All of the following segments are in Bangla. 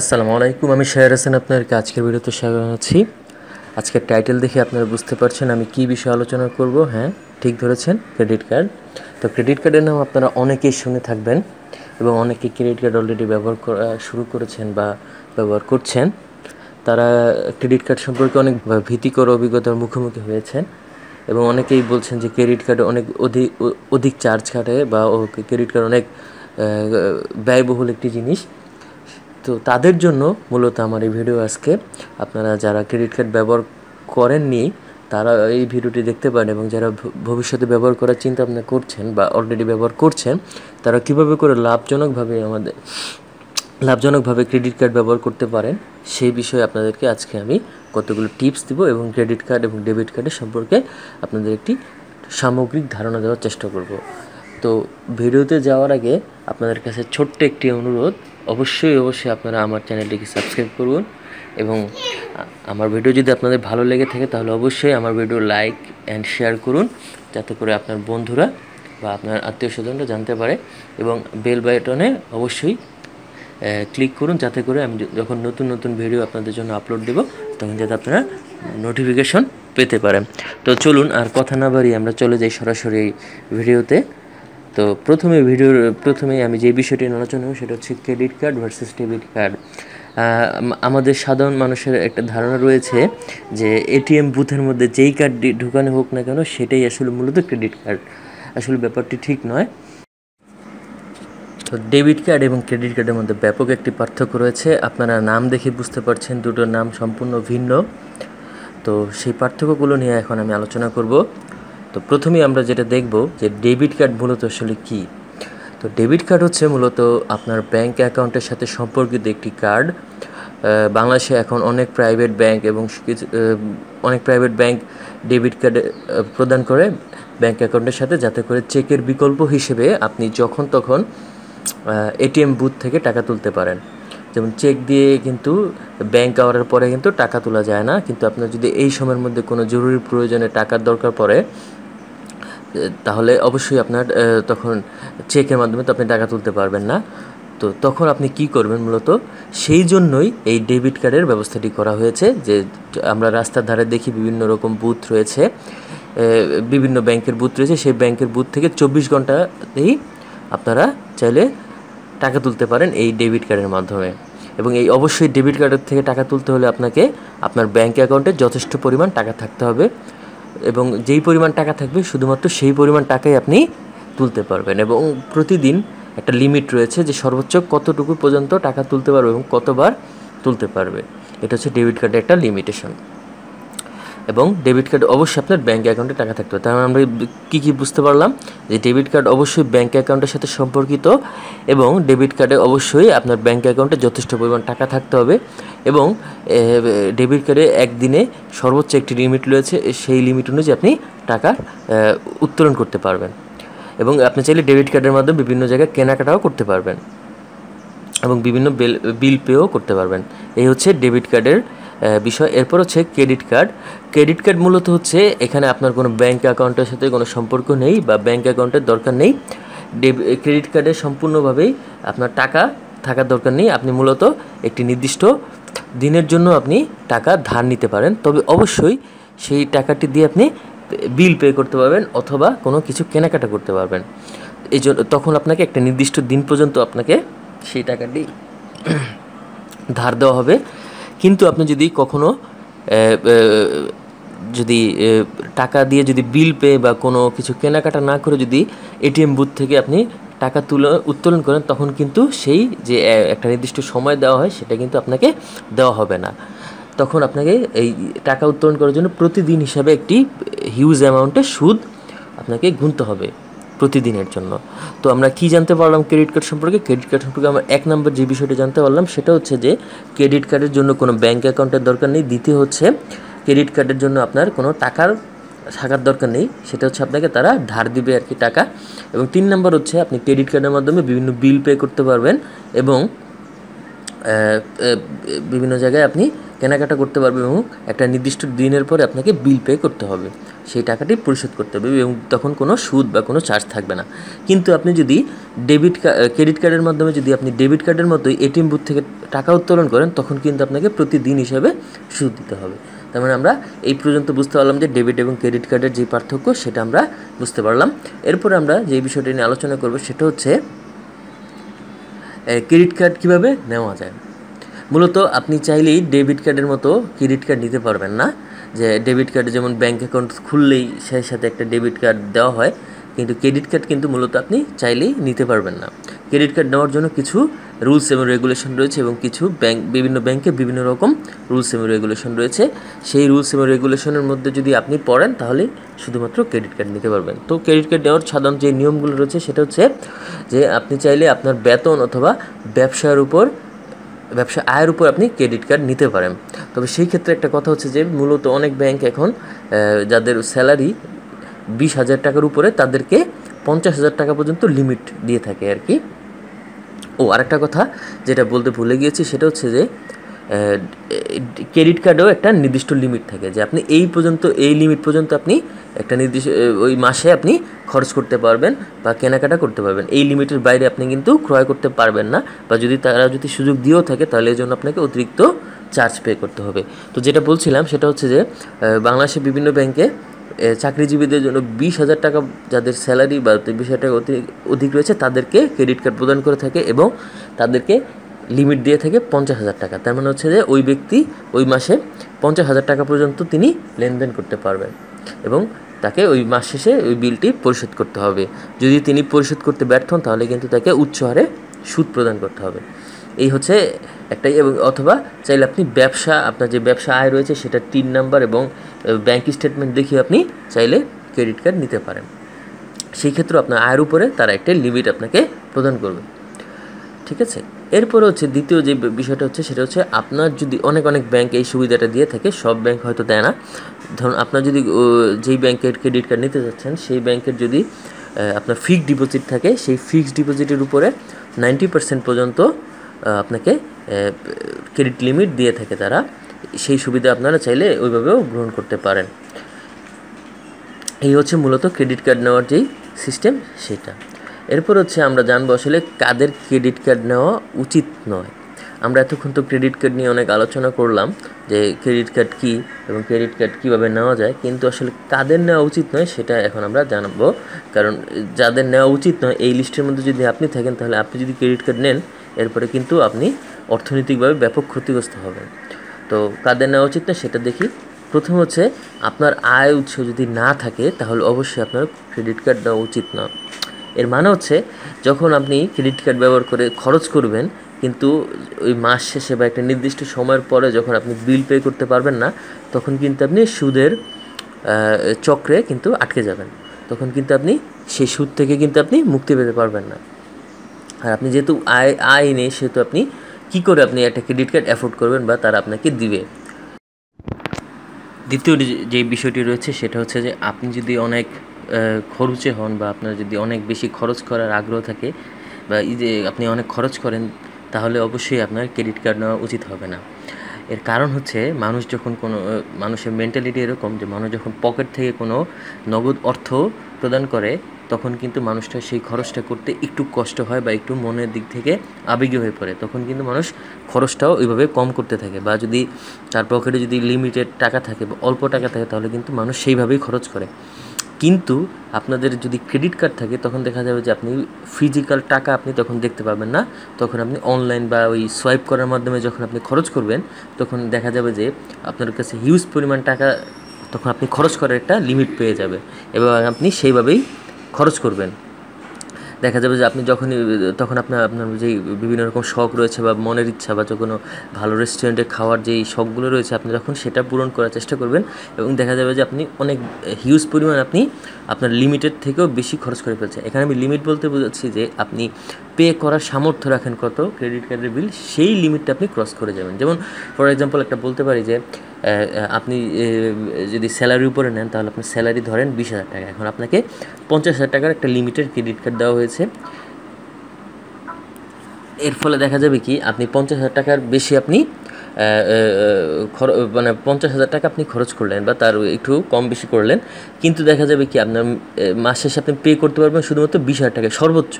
আসসালামু আলাইকুম আমি শেয়ার হাসান আপনাকে আজকের ভিডিওতে স্বাগত আছি আজকের টাইটেল দেখে আপনারা বুঝতে পারছেন আমি কি বিষয়ে আলোচনা করব হ্যাঁ ঠিক ধরেছেন ক্রেডিট কার্ড তো ক্রেডিট কার্ডের নাম আপনারা অনেকেই শুনে থাকবেন এবং অনেকে ক্রেডিট কার্ড অলরেডি ব্যবহার করা শুরু করেছেন বা ব্যবহার করছেন তারা ক্রেডিট কার্ড সম্পর্কে অনেক ভীতিকর অভিজ্ঞতার মুখোমুখি হয়েছেন এবং অনেকেই বলছেন যে ক্রেডিট কার্ডে অনেক অধিক অধিক চার্জ কাটে বা ক্রেডিট কার্ড অনেক ব্যয়বহুল একটি জিনিস তো তাদের জন্য মূলত আমার এই ভিডিও আজকে আপনারা যারা ক্রেডিট কার্ড ব্যবহার করেননি তারা এই ভিডিওটি দেখতে পারেন এবং যারা ভবিষ্যতে ব্যবহার করার চিন্তা ভাবনা করছেন বা অলরেডি ব্যবহার করছেন তারা কিভাবে করে লাভজনকভাবে আমাদের লাভজনকভাবে ক্রেডিট কার্ড ব্যবহার করতে পারেন সেই বিষয়ে আপনাদেরকে আজকে আমি কতগুলো টিপস দিব এবং ক্রেডিট কার্ড এবং ডেবিট কার্ডের সম্পর্কে আপনাদের একটি সামগ্রিক ধারণা দেওয়ার চেষ্টা করব তো ভিডিওতে যাওয়ার আগে আপনাদের কাছে ছোট্ট একটি অনুরোধ অবশ্যই অবশ্যই আপনারা আমার চ্যানেলটিকে সাবস্ক্রাইব করুন এবং আমার ভিডিও যদি আপনাদের ভালো লেগে থাকে তাহলে অবশ্যই আমার ভিডিও লাইক অ্যান্ড শেয়ার করুন যাতে করে আপনার বন্ধুরা বা আপনার আত্মীয় স্বজনরা জানতে পারে এবং বেল বাইটনে অবশ্যই ক্লিক করুন যাতে করে আমি যখন নতুন নতুন ভিডিও আপনাদের জন্য আপলোড দেব তখন যাতে আপনারা নোটিফিকেশন পেতে পারেন তো চলুন আর কথা না বাড়িয়ে আমরা চলে যাই সরাসরি ভিডিওতে তো প্রথমে ভিডিওর প্রথমেই আমি যে বিষয়টি আলোচনা করব সেটা হচ্ছে credit card versus debit card আমাদের সাধারণ মানুষের একটা ধারণা রয়েছে যে এটিএম বুথের মধ্যে যেই কার্ড ঢুকানো হোক না কেন সেটাই আসলে মূলত ক্রেডিট কার্ড আসলে ব্যাপারটি ঠিক নয় তো ডেবিট কার্ড এবং ক্রেডিট কার্ডের মধ্যে ব্যাপক একটি পার্থক্য রয়েছে আপনারা নাম দেখে বুঝতে পারছেন দুটোর নাম সম্পূর্ণ ভিন্ন তো সেই পার্থক্যগুলো নিয়ে এখন আমি আলোচনা করব তো প্রথমেই আমরা যেটা দেখব যে ডেবিট কার্ড মূলত আসলে কী তো ডেবিট কার্ড হচ্ছে মূলত আপনার ব্যাংক অ্যাকাউন্টের সাথে সম্পর্কিত একটি কার্ড বাংলাদেশে এখন অনেক প্রাইভেট ব্যাংক এবং কিছু অনেক প্রাইভেট ব্যাংক ডেবিট কার্ড প্রদান করে ব্যাংক অ্যাকাউন্টের সাথে যাতে করে চেকের বিকল্প হিসেবে আপনি যখন তখন এটিএম বুথ থেকে টাকা তুলতে পারেন যেমন চেক দিয়ে কিন্তু ব্যাংক আওয়ার পরে কিন্তু টাকা তোলা যায় না কিন্তু আপনার যদি এই সময়ের মধ্যে কোনো জরুরি প্রয়োজনে টাকার দরকার পড়ে তাহলে অবশ্যই আপনার তখন চেকের মাধ্যমে তো আপনি টাকা তুলতে পারবেন না তো তখন আপনি কি করবেন মূলত সেই জন্যই এই ডেবিট কার্ডের ব্যবস্থাটি করা হয়েছে যে আমরা রাস্তার ধারে দেখি বিভিন্ন রকম বুথ রয়েছে বিভিন্ন ব্যাংকের বুথ রয়েছে সেই ব্যাংকের বুথ থেকে চব্বিশ ঘন্টাতেই আপনারা চাইলে টাকা তুলতে পারেন এই ডেবিট কার্ডের মাধ্যমে এবং এই অবশ্যই ডেবিট কার্ডের থেকে টাকা তুলতে হলে আপনাকে আপনার ব্যাঙ্ক অ্যাকাউন্টে যথেষ্ট পরিমাণ টাকা থাকতে হবে এবং যেই পরিমাণ টাকা থাকবে শুধুমাত্র সেই পরিমাণ টাকাই আপনি তুলতে পারবেন এবং প্রতিদিন একটা লিমিট রয়েছে যে সর্বোচ্চ কতটুকু পর্যন্ত টাকা তুলতে পারবে এবং কতবার তুলতে পারবে এটা হচ্ছে ডেবিট কার্ডের একটা লিমিটেশন এবং ডেবিট কার্ড অবশ্যই আপনার ব্যাঙ্ক অ্যাকাউন্টে টাকা থাকতে হবে তার আমরা কী কী বুঝতে পারলাম যে ডেবিট কার্ড অবশ্যই ব্যাঙ্ক অ্যাকাউন্টের সাথে সম্পর্কিত এবং ডেবিট কার্ডে অবশ্যই আপনার ব্যাঙ্ক অ্যাকাউন্টে যথেষ্ট পরিমাণ টাকা থাকতে হবে এবং ডেবিট কার্ডে একদিনে সর্বোচ্চ একটি লিমিট রয়েছে সেই লিমিট অনুযায়ী আপনি টাকা উত্তোলন করতে পারবেন এবং আপনি চাইলে ডেবিট কার্ডের মাধ্যমে বিভিন্ন জায়গায় কেনাকাটাও করতে পারবেন এবং বিভিন্ন বিল বিল পেও করতে পারবেন এই হচ্ছে ডেবিট কার্ডের বিষয় এরপর হচ্ছে ক্রেডিট কার্ড ক্রেডিট কার্ড মূলত হচ্ছে এখানে আপনার কোনো ব্যাঙ্ক অ্যাকাউন্টের সাথে কোনো সম্পর্ক নেই বা ব্যাঙ্ক অ্যাকাউন্টের দরকার নেই ক্রেডিট কার্ডে সম্পূর্ণভাবেই আপনার টাকা থাকার দরকার নেই আপনি মূলত একটি নির্দিষ্ট দিনের জন্য আপনি টাকা ধার নিতে পারেন তবে অবশ্যই সেই টাকাটি দিয়ে আপনি বিল পে করতে পারবেন অথবা কোনো কিছু কেনাকাটা করতে পারবেন এই জন্য তখন আপনাকে একটা নির্দিষ্ট দিন পর্যন্ত আপনাকে সেই টাকাটি ধার দেওয়া হবে কিন্তু আপনি যদি কখনও যদি টাকা দিয়ে যদি বিল পে বা কোনো কিছু কেনাকাটা না করে যদি এটিএম বুথ থেকে আপনি টাকা তুলে উত্তোলন করেন তখন কিন্তু সেই যে একটা নির্দিষ্ট সময় দেওয়া হয় সেটা কিন্তু আপনাকে দেওয়া হবে না তখন আপনাকে এই টাকা উত্তোলন করার জন্য প্রতিদিন হিসাবে একটি হিউজ অ্যামাউন্টে সুদ আপনাকে গুনতে হবে প্রতিদিনের জন্য তো আমরা কি জানতে পারলাম ক্রেডিট কার্ড সম্পর্কে ক্রেডিট কার্ড সম্পর্কে আমরা এক নম্বর যে বিষয়টা জানতে পারলাম সেটা হচ্ছে যে ক্রেডিট কার্ডের জন্য কোনো ব্যাঙ্ক অ্যাকাউন্টের দরকার নেই দ্বিতীয় হচ্ছে ক্রেডিট কার্ডের জন্য আপনার কোনো টাকার থাকার দরকার নেই সেটা হচ্ছে আপনাকে তারা ধার দিবে আর কি টাকা এবং তিন নম্বর হচ্ছে আপনি ক্রেডিট কার্ডের মাধ্যমে বিভিন্ন বিল পে করতে পারবেন এবং বিভিন্ন জায়গায় আপনি কেনাকাটা করতে পারবেন এবং একটা নির্দিষ্ট দিনের পরে আপনাকে বিল পে করতে হবে সেই টাকাটি পরিশোধ করতে হবে এবং তখন কোনো সুদ বা কোনো চার্জ থাকবে না কিন্তু আপনি যদি ডেবিট ক্রেডিট কার্ডের মাধ্যমে যদি আপনি ডেবিট কার্ডের মতোই এটিএম বুথ থেকে টাকা উত্তোলন করেন তখন কিন্তু আপনাকে প্রতিদিন হিসাবে সুদ দিতে হবে তার মানে আমরা এই পর্যন্ত বুঝতে পারলাম যে ডেবিট এবং ক্রেডিট কার্ডের যে পার্থক্য সেটা আমরা বুঝতে পারলাম এরপর আমরা যে বিষয়টি নিয়ে আলোচনা করব সেটা হচ্ছে ক্রেডিট কার্ড কিভাবে নেওয়া যায় মূলত আপনি চাইলেই ডেবিট কার্ডের মতো ক্রেডিট কার্ড নিতে পারবেন না যে ডেবিট কার্ডে যেমন ব্যাঙ্ক অ্যাকাউন্ট খুললেই সেই সাথে একটা ডেবিট কার্ড দেওয়া হয় কিন্তু ক্রেডিট কার্ড কিন্তু মূলত আপনি চাইলেই নিতে পারবেন না ক্রেডিট কার্ড নেওয়ার জন্য কিছু রুলস এবং রেগুলেশন রয়েছে এবং কিছু ব্যাংক বিভিন্ন ব্যাংকে বিভিন্ন রকম রুলস এবং রেগুলেশন রয়েছে সেই রুলস এবং রেগুলেশনের মধ্যে যদি আপনি পড়েন তাহলে শুধুমাত্র ক্রেডিট কার্ড নিতে পারবেন তো ক্রেডিট কার্ড নেওয়ার সাধারণ যে নিয়মগুলো রয়েছে সেটা হচ্ছে যে আপনি চাইলে আপনার বেতন অথবা ব্যবসার উপর ব্যবসা আয়ের উপর আপনি ক্রেডিট কার্ড নিতে পারেন তবে সেই ক্ষেত্রে একটা কথা হচ্ছে যে মূলত অনেক ব্যাংক এখন যাদের স্যালারি বিশ হাজার টাকার উপরে তাদেরকে পঞ্চাশ হাজার টাকা পর্যন্ত লিমিট দিয়ে থাকে আর কি ও আরেকটা কথা যেটা বলতে ভুলে গিয়েছি সেটা হচ্ছে যে ক্রেডিট কার্ডেও একটা নির্দিষ্ট লিমিট থাকে যে আপনি এই পর্যন্ত এই লিমিট পর্যন্ত আপনি একটা নির্দিষ্ট ওই মাসে আপনি খরচ করতে পারবেন বা কেনাকাটা করতে পারবেন এই লিমিটের বাইরে আপনি কিন্তু ক্রয় করতে পারবেন না বা যদি তারা যদি সুযোগ দিয়েও থাকে তাহলে এই জন্য আপনাকে অতিরিক্ত চার্জ পে করতে হবে তো যেটা বলছিলাম সেটা হচ্ছে যে বাংলাদেশের বিভিন্ন ব্যাংকে চাকরিজীবীদের জন্য বিশ হাজার টাকা যাদের স্যালারি বা বিশ হাজার টাকা অধিক রয়েছে তাদেরকে ক্রেডিট কার্ড প্রদান করে থাকে এবং তাদেরকে লিমিট দিয়ে থাকে পঞ্চাশ হাজার টাকা তার মানে হচ্ছে যে ওই ব্যক্তি ওই মাসে পঞ্চাশ হাজার টাকা পর্যন্ত তিনি লেনদেন করতে পারবেন এবং তাকে ওই মাস শেষে ওই বিলটি পরিশোধ করতে হবে যদি তিনি পরিশোধ করতে ব্যর্থ হন তাহলে কিন্তু তাকে উচ্চ হারে সুদ প্রদান করতে হবে এই হচ্ছে একটা এবং অথবা চাইলে আপনি ব্যবসা আপনার যে ব্যবসা আয় রয়েছে সেটা তিন নাম্বার এবং ব্যাংক স্টেটমেন্ট দেখিয়ে আপনি চাইলে ক্রেডিট কার্ড নিতে পারেন সেই ক্ষেত্রে আপনার আয়ের উপরে তারা একটা লিমিট আপনাকে প্রদান করবে ঠিক আছে এরপরে হচ্ছে দ্বিতীয় যে বিষয়টা হচ্ছে সেটা হচ্ছে আপনার যদি অনেক অনেক ব্যাংক এই সুবিধাটা দিয়ে থাকে সব ব্যাংক হয়তো দেয় না ধরুন আপনার যদি যেই ব্যাংকের ক্রেডিট কার্ড নিতে যাচ্ছেন সেই ব্যাংকের যদি আপনার ফিক্সড ডিপোজিট থাকে সেই ফিক্সড ডিপোজিটের উপরে নাইনটি পার্সেন্ট পর্যন্ত আপনাকে ক্রেডিট লিমিট দিয়ে থাকে তারা সেই সুবিধা আপনারা চাইলে ওইভাবেও গ্রহণ করতে পারেন এই হচ্ছে মূলত ক্রেডিট কার্ড নেওয়ার যেই সিস্টেম সেটা এরপর হচ্ছে আমরা জানবো আসলে কাদের ক্রেডিট কার্ড নেওয়া উচিত নয় আমরা এতক্ষণ তো ক্রেডিট কার্ড নিয়ে অনেক আলোচনা করলাম যে ক্রেডিট কার্ড কী এবং ক্রেডিট কার্ড কীভাবে নেওয়া যায় কিন্তু আসলে কাদের নেওয়া উচিত নয় সেটা এখন আমরা জানাবো কারণ যাদের নেওয়া উচিত নয় এই লিস্টের মধ্যে যদি আপনি থাকেন তাহলে আপনি যদি ক্রেডিট কার্ড নেন এরপরে কিন্তু আপনি অর্থনৈতিকভাবে ব্যাপক ক্ষতিগ্রস্ত হবেন তো কাদের নেওয়া উচিত না সেটা দেখি প্রথম হচ্ছে আপনার আয় উৎস যদি না থাকে তাহলে অবশ্যই আপনার ক্রেডিট কার্ড নেওয়া উচিত না এর মানে হচ্ছে যখন আপনি ক্রেডিট কার্ড ব্যবহার করে খরচ করবেন কিন্তু ওই মাস শেষে বা একটা নির্দিষ্ট সময়ের পরে যখন আপনি বিল পে করতে পারবেন না তখন কিন্তু আপনি সুদের চক্রে কিন্তু আটকে যাবেন তখন কিন্তু আপনি সেই সুদ থেকে কিন্তু আপনি মুক্তি পেতে পারবেন না আর আপনি যেহেতু আয় আয় নেই সেহেতু আপনি কি করে আপনি একটা ক্রেডিট কার্ড অ্যাফোর্ড করবেন বা তারা আপনাকে দিবে দ্বিতীয় যে বিষয়টি রয়েছে সেটা হচ্ছে যে আপনি যদি অনেক খরচে হন বা আপনার যদি অনেক বেশি খরচ করার আগ্রহ থাকে বা এই যে আপনি অনেক খরচ করেন তাহলে অবশ্যই আপনার ক্রেডিট কার্ড নেওয়া উচিত হবে না এর কারণ হচ্ছে মানুষ যখন কোনো মানুষের মেন্টালিটি এরকম যে মানুষ যখন পকেট থেকে কোনো নগদ অর্থ প্রদান করে তখন কিন্তু মানুষটা সেই খরচটা করতে একটু কষ্ট হয় বা একটু মনের দিক থেকে আবেগী হয়ে পড়ে তখন কিন্তু মানুষ খরচটাও ওইভাবে কম করতে থাকে বা যদি তার পকেটে যদি লিমিটেড টাকা থাকে বা অল্প টাকা থাকে তাহলে কিন্তু মানুষ সেইভাবেই খরচ করে কিন্তু আপনাদের যদি ক্রেডিট কার্ড থাকে তখন দেখা যাবে যে আপনি ফিজিক্যাল টাকা আপনি তখন দেখতে পাবেন না তখন আপনি অনলাইন বা ওই সোয়াইপ করার মাধ্যমে যখন আপনি খরচ করবেন তখন দেখা যাবে যে আপনার কাছে হিউজ পরিমাণ টাকা তখন আপনি খরচ করার একটা লিমিট পেয়ে যাবে এবং আপনি সেইভাবেই খরচ করবেন দেখা যাবে যে আপনি যখনই তখন আপনার আপনার যেই বিভিন্ন রকম শখ রয়েছে বা মনের ইচ্ছা বা কোনো ভালো রেস্টুরেন্টে খাওয়ার যেই শখগুলো রয়েছে আপনি যখন সেটা পূরণ করার চেষ্টা করবেন এবং দেখা যাবে যে আপনি অনেক হিউজ পরিমাণ আপনি আপনার লিমিটেড থেকেও বেশি খরচ করে ফেলছেন এখানে আমি লিমিট বলতে বোঝাচ্ছি যে আপনি পে করার সামর্থ্য রাখেন কত ক্রেডিট কার্ডের বিল সেই লিমিটটা আপনি ক্রস করে যাবেন যেমন ফর এক্সাম্পল একটা বলতে পারি যে আপনি যদি স্যালারি উপরে নেন তাহলে আপনার স্যালারি ধরেন বিশ হাজার টাকা এখন আপনাকে পঞ্চাশ হাজার টাকার একটা লিমিটেড ক্রেডিট কার্ড দেওয়া হয়েছে এর ফলে দেখা যাবে কি আপনি পঞ্চাশ হাজার টাকার বেশি আপনি মানে পঞ্চাশ হাজার টাকা আপনি খরচ করলেন বা তার একটু কম বেশি করলেন কিন্তু দেখা যাবে কি আপনার মাসে সাথে আপনি পে করতে পারবেন শুধুমাত্র বিশ হাজার টাকা সর্বোচ্চ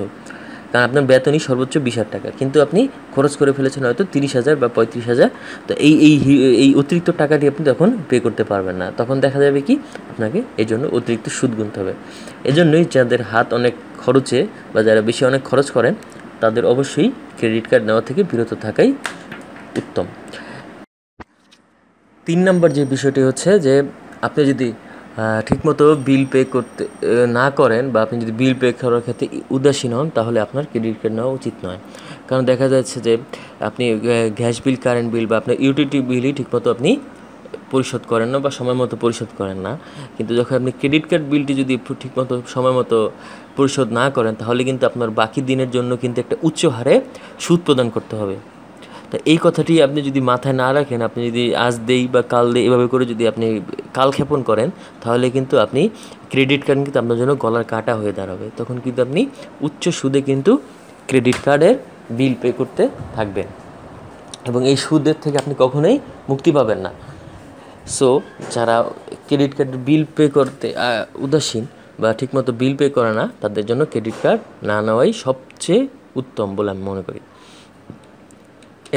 কারণ আপনার বেতনই সর্বোচ্চ বিশ হাজার টাকা কিন্তু আপনি খরচ করে ফেলেছেন হয়তো তিরিশ হাজার বা পঁয়ত্রিশ হাজার তো এই এই এই অতিরিক্ত টাকাটি আপনি তখন পে করতে পারবেন না তখন দেখা যাবে কি আপনাকে এই জন্য অতিরিক্ত সুদ গুনতে হবে এজন্যই যাদের হাত অনেক খরচে বা যারা বেশি অনেক খরচ করেন তাদের অবশ্যই ক্রেডিট কার্ড নেওয়া থেকে বিরত থাকাই উত্তম তিন নম্বর যে বিষয়টি হচ্ছে যে আপনি যদি ঠিকমতো বিল পে করতে না করেন বা আপনি যদি বিল পে করার ক্ষেত্রে উদাসীন হন তাহলে আপনার ক্রেডিট কার্ড নেওয়া উচিত নয় কারণ দেখা যাচ্ছে যে আপনি গ্যাস বিল কারেন্ট বিল বা আপনার ইউটিলিটি বিলই ঠিকমতো আপনি পরিশোধ করেন না বা সময় মতো পরিশোধ করেন না কিন্তু যখন আপনি ক্রেডিট কার্ড বিলটি যদি ঠিকমতো সময় মতো পরিশোধ না করেন তাহলে কিন্তু আপনার বাকি দিনের জন্য কিন্তু একটা উচ্চ হারে সুদ প্রদান করতে হবে তা এই কথাটি আপনি যদি মাথায় না রাখেন আপনি যদি আজ দেই বা কাল দেই এভাবে করে যদি আপনি কাল ক্ষেপণ করেন তাহলে কিন্তু আপনি ক্রেডিট কার্ড কিন্তু আপনার জন্য গলার কাটা হয়ে দাঁড়াবে তখন কিন্তু আপনি উচ্চ সুদে কিন্তু ক্রেডিট কার্ডের বিল পে করতে থাকবেন এবং এই সুদের থেকে আপনি কখনোই মুক্তি পাবেন না সো যারা ক্রেডিট কার্ডের বিল পে করতে উদাসীন বা ঠিকমতো বিল পে করে না তাদের জন্য ক্রেডিট কার্ড না নেওয়াই সবচেয়ে উত্তম বলে আমি মনে করি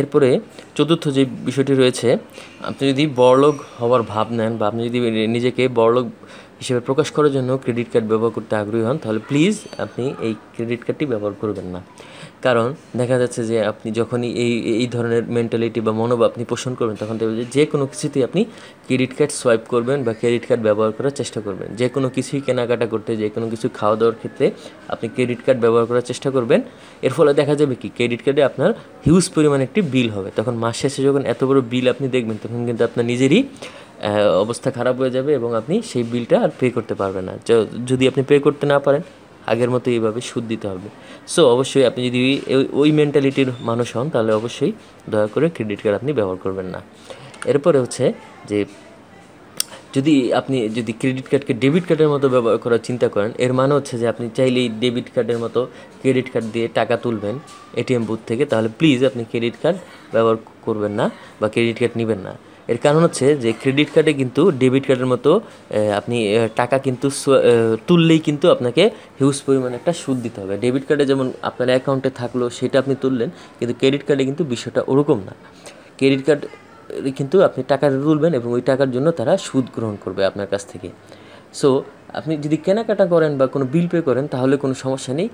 এরপরে চতুর্থ যে বিষয়টি রয়েছে আপনি যদি বড়লোক হওয়ার ভাব নেন বা আপনি যদি নিজেকে বড়লোক হিসেবে প্রকাশ করার জন্য ক্রেডিট কার্ড ব্যবহার করতে আগ্রহী হন তাহলে প্লিজ আপনি এই ক্রেডিট কার্ডটি ব্যবহার করবেন না কারণ দেখা যাচ্ছে যে আপনি যখনই এই এই ধরনের মেন্টালিটি বা মনোভাব আপনি পোষণ করবেন তখন দেখবেন যে যে কোনো কিছুতেই আপনি ক্রেডিট কার্ড সোয়াইপ করবেন বা ক্রেডিট কার্ড ব্যবহার করার চেষ্টা করবেন যে কোনো কিছুই কেনাকাটা করতে যে কোনো কিছু খাওয়া দাওয়ার ক্ষেত্রে আপনি ক্রেডিট কার্ড ব্যবহার করার চেষ্টা করবেন এর ফলে দেখা যাবে কি ক্রেডিট কার্ডে আপনার হিউজ পরিমাণ একটি বিল হবে তখন মাস শেষে যখন এত বড় বিল আপনি দেখবেন তখন কিন্তু আপনার নিজেরই অবস্থা খারাপ হয়ে যাবে এবং আপনি সেই বিলটা আর পে করতে পারবেন না যদি আপনি পে করতে না পারেন আগের মতো এইভাবে সুদ দিতে হবে সো অবশ্যই আপনি যদি ওই মেন্টালিটির মানুষ হন তাহলে অবশ্যই দয়া করে ক্রেডিট কার্ড আপনি ব্যবহার করবেন না এরপরে হচ্ছে যে যদি আপনি যদি ক্রেডিট কার্ডকে ডেবিট কার্ডের মতো ব্যবহার করার চিন্তা করেন এর মানে হচ্ছে যে আপনি চাইলেই ডেবিট কার্ডের মতো ক্রেডিট কার্ড দিয়ে টাকা তুলবেন এটিএম বুথ থেকে তাহলে প্লিজ আপনি ক্রেডিট কার্ড ব্যবহার করবেন না বা ক্রেডিট কার্ড নেবেন না এর কারণ হচ্ছে যে ক্রেডিট কার্ডে কিন্তু ডেবিট কার্ডের মতো আপনি টাকা কিন্তু তুললেই কিন্তু আপনাকে হিউজ পরিমাণে একটা সুদ দিতে হবে ডেবিট কার্ডে যেমন আপনার অ্যাকাউন্টে থাকলো সেটা আপনি তুললেন কিন্তু ক্রেডিট কার্ডে কিন্তু বিষয়টা ওরকম না ক্রেডিট কার্ড কিন্তু আপনি টাকা তুলবেন এবং ওই টাকার জন্য তারা সুদ গ্রহণ করবে আপনার কাছ থেকে সো আপনি যদি কেনাকাটা করেন বা কোনো বিল পে করেন তাহলে কোনো সমস্যা নেই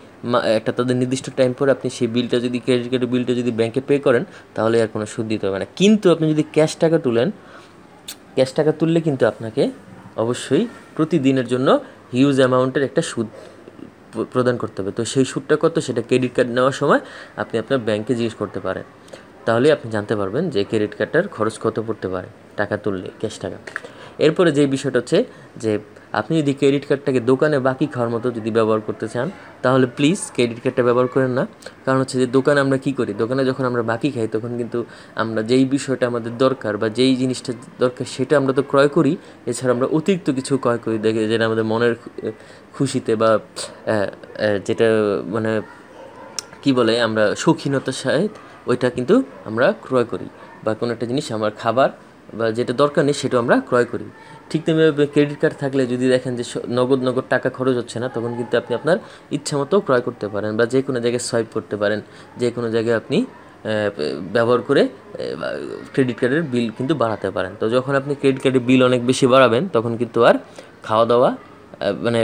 একটা তাদের নির্দিষ্ট টাইম পরে আপনি সেই বিলটা যদি ক্রেডিট কার্ডের বিলটা যদি ব্যাংকে পে করেন তাহলে আর কোনো সুদ দিতে হবে না কিন্তু আপনি যদি ক্যাশ টাকা তুলেন ক্যাশ টাকা তুললে কিন্তু আপনাকে অবশ্যই প্রতিদিনের জন্য হিউজ অ্যামাউন্টের একটা সুদ প্রদান করতে হবে তো সেই সুদটা কত সেটা ক্রেডিট কার্ড নেওয়ার সময় আপনি আপনার ব্যাংকে জিজ্ঞেস করতে পারেন তাহলে আপনি জানতে পারবেন যে ক্রেডিট কার্ডটার খরচ কত পড়তে পারে টাকা তুললে ক্যাশ টাকা এরপরে যে বিষয়টা হচ্ছে যে আপনি যদি ক্রেডিট কার্ডটাকে দোকানে বাকি খাওয়ার মতো যদি ব্যবহার করতে চান তাহলে প্লিজ ক্রেডিট কার্ডটা ব্যবহার করেন না কারণ হচ্ছে যে দোকানে আমরা কি করি দোকানে যখন আমরা বাকি খাই তখন কিন্তু আমরা যেই বিষয়টা আমাদের দরকার বা যেই জিনিসটা দরকার সেটা আমরা তো ক্রয় করি এছাড়া আমরা অতিরিক্ত কিছু ক্রয় করি দেখে যেটা আমাদের মনের খুশিতে বা যেটা মানে কি বলে আমরা শৌখিনতার সাথে ওইটা কিন্তু আমরা ক্রয় করি বা কোনো একটা জিনিস আমার খাবার বা যেটা দরকার নেই সেটা আমরা ক্রয় করি ঠিক তেমনিভাবে ক্রেডিট কার্ড থাকলে যদি দেখেন যে নগদ নগদ টাকা খরচ হচ্ছে না তখন কিন্তু আপনি আপনার মতো ক্রয় করতে পারেন বা যে কোনো জায়গায় সোয়াইপ করতে পারেন যে কোনো জায়গায় আপনি ব্যবহার করে ক্রেডিট কার্ডের বিল কিন্তু বাড়াতে পারেন তো যখন আপনি ক্রেডিট কার্ডের বিল অনেক বেশি বাড়াবেন তখন কিন্তু আর খাওয়া দাওয়া মানে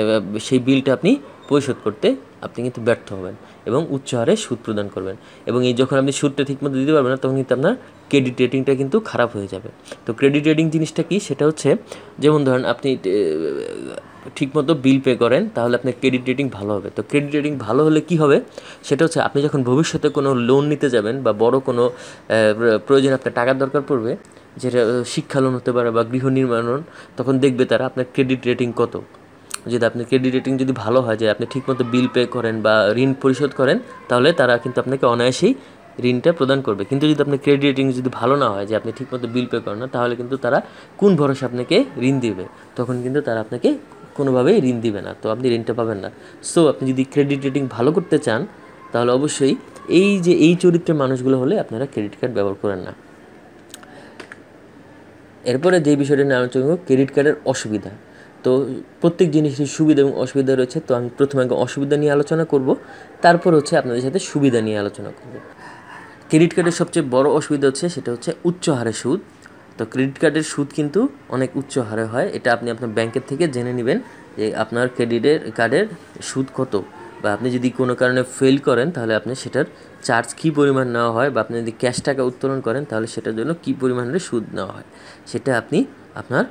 সেই বিলটা আপনি পরিশোধ করতে আপনি কিন্তু ব্যর্থ হবেন এবং উচ্চ হারে সুদ প্রদান করবেন এবং এই যখন আপনি সুদটা ঠিকমতো দিতে পারবেন না তখন কিন্তু আপনার ক্রেডিট রেটিংটা কিন্তু খারাপ হয়ে যাবে তো ক্রেডিট রেটিং জিনিসটা কি সেটা হচ্ছে যেমন ধরেন আপনি ঠিকমতো বিল পে করেন তাহলে আপনার ক্রেডিট রেটিং ভালো হবে তো ক্রেডিট রেটিং ভালো হলে কি হবে সেটা হচ্ছে আপনি যখন ভবিষ্যতে কোনো লোন নিতে যাবেন বা বড় কোনো প্রয়োজনে আপনার টাকার দরকার পড়বে যেটা শিক্ষা লোন হতে পারে বা গৃহ নির্মাণ তখন দেখবে তারা আপনার ক্রেডিট রেটিং কত যদি আপনি ক্রেডিট রেটিং যদি ভালো হয় যে আপনি ঠিকমতো বিল পে করেন বা ঋণ পরিশোধ করেন তাহলে তারা কিন্তু আপনাকে অনায়াসেই ঋণটা প্রদান করবে কিন্তু যদি আপনার ক্রেডিট রেটিং যদি ভালো না হয় যে আপনি ঠিকমতো বিল পে করেন না তাহলে কিন্তু তারা কোন ভরসা আপনাকে ঋণ দিবে তখন কিন্তু তারা আপনাকে কোনোভাবেই ঋণ দিবে না তো আপনি ঋণটা পাবেন না সো আপনি যদি ক্রেডিট রেটিং ভালো করতে চান তাহলে অবশ্যই এই যে এই চরিত্রের মানুষগুলো হলে আপনারা ক্রেডিট কার্ড ব্যবহার করেন না এরপরে যে বিষয়টি নিয়ে আলোচনা ক্রেডিট কার্ডের অসুবিধা তো প্রত্যেক জিনিসের সুবিধা এবং অসুবিধা রয়েছে তো আমি প্রথমে আগে অসুবিধা নিয়ে আলোচনা করব তারপর হচ্ছে আপনাদের সাথে সুবিধা নিয়ে আলোচনা করব ক্রেডিট কার্ডের সবচেয়ে বড় অসুবিধা হচ্ছে সেটা হচ্ছে উচ্চ হারে সুদ তো ক্রেডিট কার্ডের সুদ কিন্তু অনেক উচ্চ হারে হয় এটা আপনি আপনার ব্যাংকের থেকে জেনে নেবেন যে আপনার ক্রেডিটের কার্ডের সুদ কত বা আপনি যদি কোনো কারণে ফেল করেন তাহলে আপনি সেটার চার্জ কী পরিমাণ নেওয়া হয় বা আপনি যদি ক্যাশ টাকা উত্তোলন করেন তাহলে সেটার জন্য কী পরিমাণের সুদ নেওয়া হয় সেটা আপনি আপনার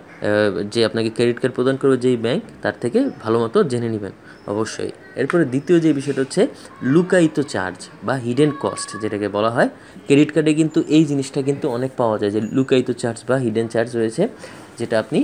যে আপনাকে ক্রেডিট কার্ড প্রদান করবে যেই ব্যাংক তার থেকে ভালো মতো জেনে নেবেন অবশ্যই এরপরে দ্বিতীয় যে বিষয়টা হচ্ছে লুকায়িত চার্জ বা হিডেন কস্ট যেটাকে বলা হয় ক্রেডিট কার্ডে কিন্তু এই জিনিসটা কিন্তু অনেক পাওয়া যায় যে লুকায়িত চার্জ বা হিডেন চার্জ রয়েছে যেটা আপনি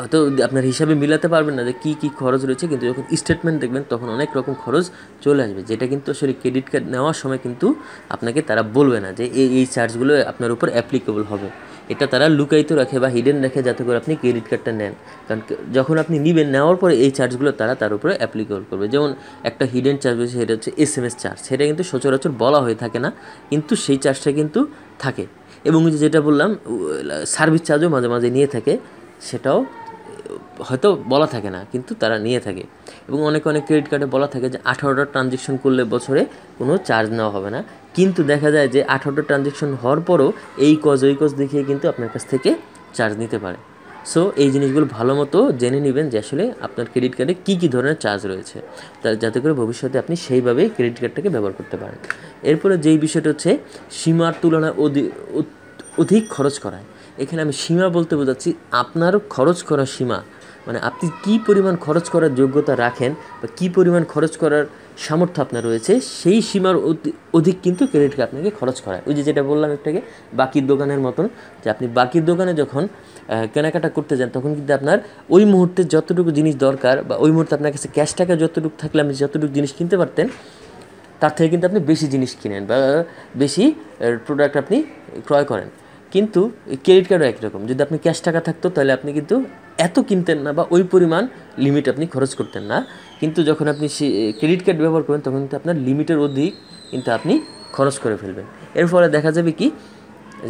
হয়তো আপনার হিসাবে মিলাতে পারবেন না যে কী কী খরচ রয়েছে কিন্তু যখন স্টেটমেন্ট দেখবেন তখন অনেক রকম খরচ চলে আসবে যেটা কিন্তু আসলে ক্রেডিট কার্ড নেওয়ার সময় কিন্তু আপনাকে তারা বলবে না যে এই এই চার্জগুলো আপনার উপর অ্যাপ্লিকেবল হবে এটা তারা লুকায়িত রাখে বা হিডেন রাখে যাতে করে আপনি ক্রেডিট কার্ডটা নেন কারণ যখন আপনি নেবেন নেওয়ার পরে এই চার্জগুলো তারা তার উপরে অ্যাপ্লিকেবল করবে যেমন একটা হিডেন চার্জ রয়েছে সেটা হচ্ছে এস এম এস চার্জ সেটা কিন্তু সচরাচর বলা হয়ে থাকে না কিন্তু সেই চার্জটা কিন্তু থাকে এবং যেটা বললাম সার্ভিস চার্জও মাঝে মাঝে নিয়ে থাকে সেটাও হয়তো বলা থাকে না কিন্তু তারা নিয়ে থাকে এবং অনেক অনেক ক্রেডিট কার্ডে বলা থাকে যে আঠারোটা ট্রানজেকশন করলে বছরে কোনো চার্জ নেওয়া হবে না কিন্তু দেখা যায় যে আঠারোটা ট্রানজেকশন হওয়ার পরও এই কজ ওই কজ দেখিয়ে কিন্তু আপনার কাছ থেকে চার্জ নিতে পারে সো এই জিনিসগুলো ভালো মতো জেনে নেবেন যে আসলে আপনার ক্রেডিট কার্ডে কী কী ধরনের চার্জ রয়েছে তার যাতে করে ভবিষ্যতে আপনি সেইভাবেই ক্রেডিট কার্ডটাকে ব্যবহার করতে পারেন এরপরে যেই বিষয়টা হচ্ছে সীমার তুলনায় অধিক খরচ করায় এখানে আমি সীমা বলতে বোঝাচ্ছি আপনারও খরচ করার সীমা মানে আপনি কি পরিমাণ খরচ করার যোগ্যতা রাখেন বা কি পরিমাণ খরচ করার সামর্থ্য আপনার রয়েছে সেই সীমার অধিক কিন্তু ক্রেডিট কার্ড আপনাকে খরচ করায় ওই যে যেটা বললাম একটাকে বাকির দোকানের মতন যে আপনি বাকির দোকানে যখন কেনাকাটা করতে যান তখন কিন্তু আপনার ওই মুহূর্তে যতটুকু জিনিস দরকার বা ওই মুহূর্তে আপনার কাছে ক্যাশ টাকা যতটুকু থাকলে আপনি যতটুকু জিনিস কিনতে পারতেন তার থেকে কিন্তু আপনি বেশি জিনিস কিনেন বা বেশি প্রোডাক্ট আপনি ক্রয় করেন কিন্তু ক্রেডিট কার্ডও একই রকম যদি আপনি ক্যাশ টাকা থাকতো তাহলে আপনি কিন্তু এত কিনতেন না বা ওই পরিমাণ লিমিট আপনি খরচ করতেন না কিন্তু যখন আপনি ক্রেডিট কার্ড ব্যবহার করবেন তখন কিন্তু আপনার লিমিটের অধিক কিন্তু আপনি খরচ করে ফেলবেন এর ফলে দেখা যাবে কি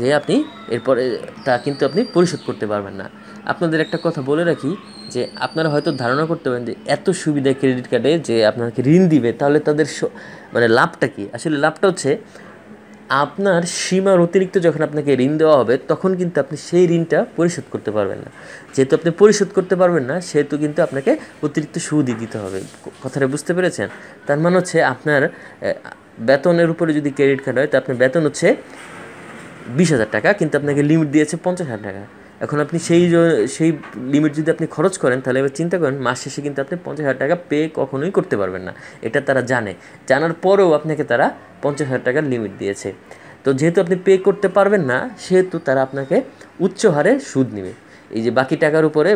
যে আপনি এরপরে তা কিন্তু আপনি পরিশোধ করতে পারবেন না আপনাদের একটা কথা বলে রাখি যে আপনারা হয়তো ধারণা করতে পারেন যে এত সুবিধা ক্রেডিট কার্ডে যে আপনাকে ঋণ দিবে তাহলে তাদের মানে লাভটা কি আসলে লাভটা হচ্ছে আপনার সীমার অতিরিক্ত যখন আপনাকে ঋণ দেওয়া হবে তখন কিন্তু আপনি সেই ঋণটা পরিশোধ করতে পারবেন না যেহেতু আপনি পরিশোধ করতে পারবেন না সেহেতু কিন্তু আপনাকে অতিরিক্ত সুদই দিতে হবে কথাটা বুঝতে পেরেছেন তার মানে হচ্ছে আপনার বেতনের উপরে যদি ক্রেডিট কার্ড হয় তা আপনার বেতন হচ্ছে বিশ হাজার টাকা কিন্তু আপনাকে লিমিট দিয়েছে পঞ্চাশ হাজার টাকা এখন আপনি সেই সেই লিমিট যদি আপনি খরচ করেন তাহলে এবার চিন্তা করেন মাস শেষে কিন্তু আপনি পঞ্চাশ হাজার টাকা পে কখনোই করতে পারবেন না এটা তারা জানে জানার পরেও আপনাকে তারা পঞ্চাশ হাজার টাকার লিমিট দিয়েছে তো যেহেতু আপনি পে করতে পারবেন না সেহেতু তারা আপনাকে উচ্চ হারে সুদ নেবে এই যে বাকি টাকার উপরে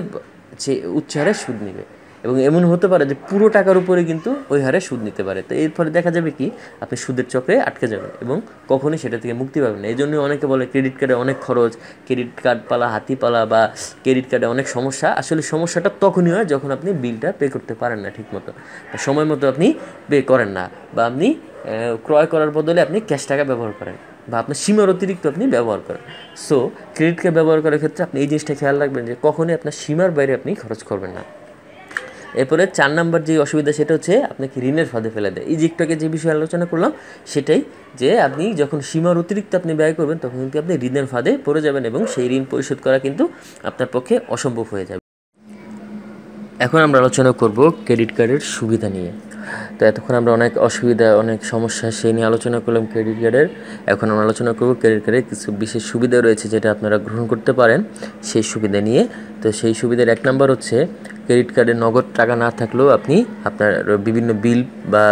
সে উচ্চ হারে সুদ নেবে এবং এমন হতে পারে যে পুরো টাকার উপরে কিন্তু ওই হারে সুদ নিতে পারে তো এর ফলে দেখা যাবে কি আপনি সুদের চক্রে আটকে যাবেন এবং কখনোই সেটা থেকে মুক্তি পাবেন না এই জন্যই অনেকে বলে ক্রেডিট কার্ডে অনেক খরচ ক্রেডিট কার্ড পালা হাতি পালা বা ক্রেডিট কার্ডে অনেক সমস্যা আসলে সমস্যাটা তখনই হয় যখন আপনি বিলটা পে করতে পারেন না ঠিকমতো সময় মতো আপনি পে করেন না বা আপনি ক্রয় করার বদলে আপনি ক্যাশ টাকা ব্যবহার করেন বা আপনার সীমার অতিরিক্ত আপনি ব্যবহার করেন সো ক্রেডিট কার্ড ব্যবহার করার ক্ষেত্রে আপনি এই জিনিসটা খেয়াল রাখবেন যে কখনোই আপনার সীমার বাইরে আপনি খরচ করবেন না এরপরে চার নাম্বার যে অসুবিধা সেটা হচ্ছে আপনাকে ঋণের ফাঁদে ফেলে দেয় এই জিকটাকে যে বিষয়ে আলোচনা করলাম সেটাই যে আপনি যখন সীমার অতিরিক্ত আপনি ব্যয় করবেন তখন কিন্তু আপনি ঋণের ফাঁদে পড়ে যাবেন এবং সেই ঋণ পরিশোধ করা কিন্তু আপনার পক্ষে অসম্ভব হয়ে যাবে এখন আমরা আলোচনা করব ক্রেডিট কার্ডের সুবিধা নিয়ে তো এতক্ষণ আমরা অনেক অসুবিধা অনেক সমস্যা সেই নিয়ে আলোচনা করলাম ক্রেডিট কার্ডের এখন আমরা আলোচনা করব ক্রেডিট কার্ডের কিছু বিশেষ সুবিধা রয়েছে যেটা আপনারা গ্রহণ করতে পারেন সেই সুবিধা নিয়ে তো সেই সুবিধার এক নম্বর হচ্ছে ক্রেডিট কার্ডে নগদ টাকা না থাকলেও আপনি আপনার বিভিন্ন বিল বা